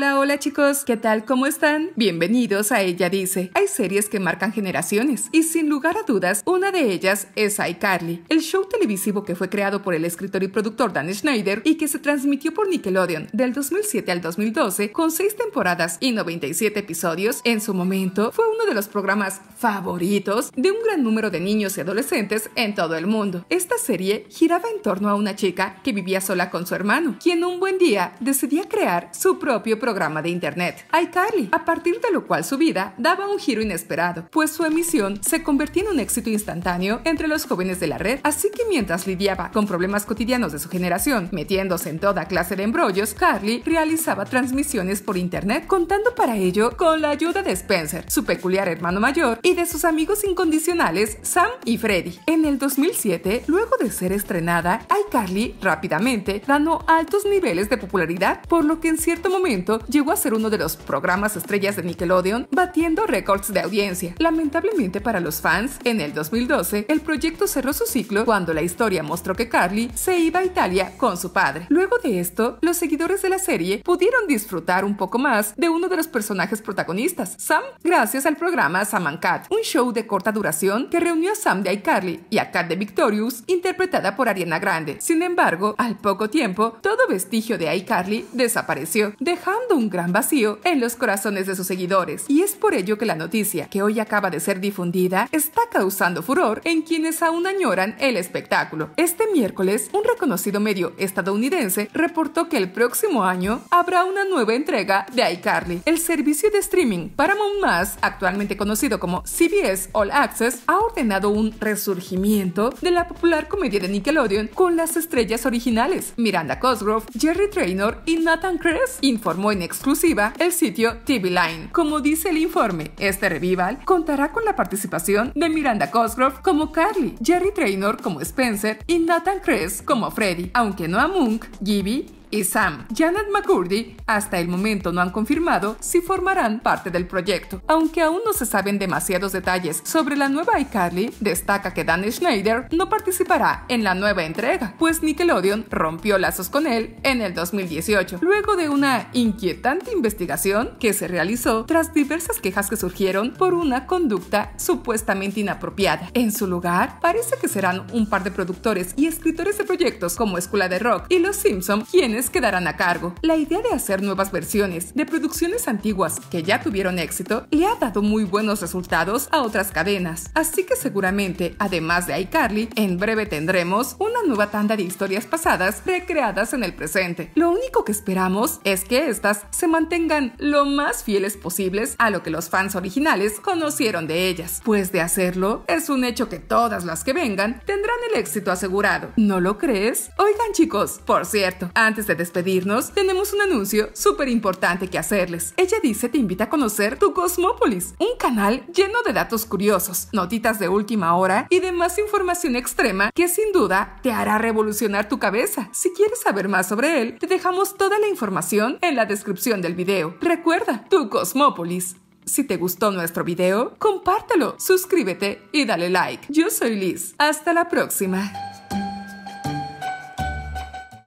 Hola, hola chicos, ¿qué tal? ¿Cómo están? Bienvenidos a Ella Dice. Hay series que marcan generaciones y sin lugar a dudas, una de ellas es iCarly, el show televisivo que fue creado por el escritor y productor Dan Schneider y que se transmitió por Nickelodeon del 2007 al 2012 con 6 temporadas y 97 episodios. En su momento fue uno de los programas favoritos de un gran número de niños y adolescentes en todo el mundo. Esta serie giraba en torno a una chica que vivía sola con su hermano, quien un buen día decidía crear su propio programa programa de internet, iCarly, a partir de lo cual su vida daba un giro inesperado, pues su emisión se convirtió en un éxito instantáneo entre los jóvenes de la red, así que mientras lidiaba con problemas cotidianos de su generación, metiéndose en toda clase de embrollos, Carly realizaba transmisiones por internet contando para ello con la ayuda de Spencer, su peculiar hermano mayor, y de sus amigos incondicionales Sam y Freddy. En el 2007, luego de ser estrenada, iCarly rápidamente ganó altos niveles de popularidad, por lo que en cierto momento llegó a ser uno de los programas estrellas de Nickelodeon, batiendo récords de audiencia. Lamentablemente para los fans, en el 2012, el proyecto cerró su ciclo cuando la historia mostró que Carly se iba a Italia con su padre. Luego de esto, los seguidores de la serie pudieron disfrutar un poco más de uno de los personajes protagonistas, Sam, gracias al programa Sam and Cat, un show de corta duración que reunió a Sam de iCarly y a Cat de Victorious, interpretada por Ariana Grande. Sin embargo, al poco tiempo, todo vestigio de iCarly desapareció, dejando un gran vacío en los corazones de sus seguidores. Y es por ello que la noticia, que hoy acaba de ser difundida, está causando furor en quienes aún añoran el espectáculo. Este miércoles, un reconocido medio estadounidense reportó que el próximo año habrá una nueva entrega de iCarly. El servicio de streaming Paramount Mass, actualmente conocido como CBS All Access, ha ordenado un resurgimiento de la popular comedia de Nickelodeon con las estrellas originales Miranda Cosgrove, Jerry Traynor y Nathan Kress, informó en exclusiva el sitio TV Line. Como dice el informe, este revival contará con la participación de Miranda Cosgrove como Carly, Jerry Traynor como Spencer y Nathan Kress como Freddy, aunque no a Munk, Gibby y Sam. Janet McCurdy hasta el momento no han confirmado si formarán parte del proyecto, aunque aún no se saben demasiados detalles sobre la nueva iCarly, destaca que Dan Schneider no participará en la nueva entrega, pues Nickelodeon rompió lazos con él en el 2018, luego de una inquietante investigación que se realizó tras diversas quejas que surgieron por una conducta supuestamente inapropiada. En su lugar, parece que serán un par de productores y escritores de proyectos como Escuela de Rock y Los Simpson quienes quedarán a cargo. La idea de hacer nuevas versiones de producciones antiguas que ya tuvieron éxito le ha dado muy buenos resultados a otras cadenas, así que seguramente, además de iCarly, en breve tendremos un nueva tanda de historias pasadas recreadas en el presente. Lo único que esperamos es que estas se mantengan lo más fieles posibles a lo que los fans originales conocieron de ellas, pues de hacerlo es un hecho que todas las que vengan tendrán el éxito asegurado. ¿No lo crees? Oigan chicos, por cierto, antes de despedirnos tenemos un anuncio súper importante que hacerles. Ella dice te invita a conocer tu Cosmópolis, un canal lleno de datos curiosos, notitas de última hora y demás información extrema que sin duda te te hará revolucionar tu cabeza. Si quieres saber más sobre él, te dejamos toda la información en la descripción del video. Recuerda, tu Cosmópolis. Si te gustó nuestro video, compártelo, suscríbete y dale like. Yo soy Liz. Hasta la próxima.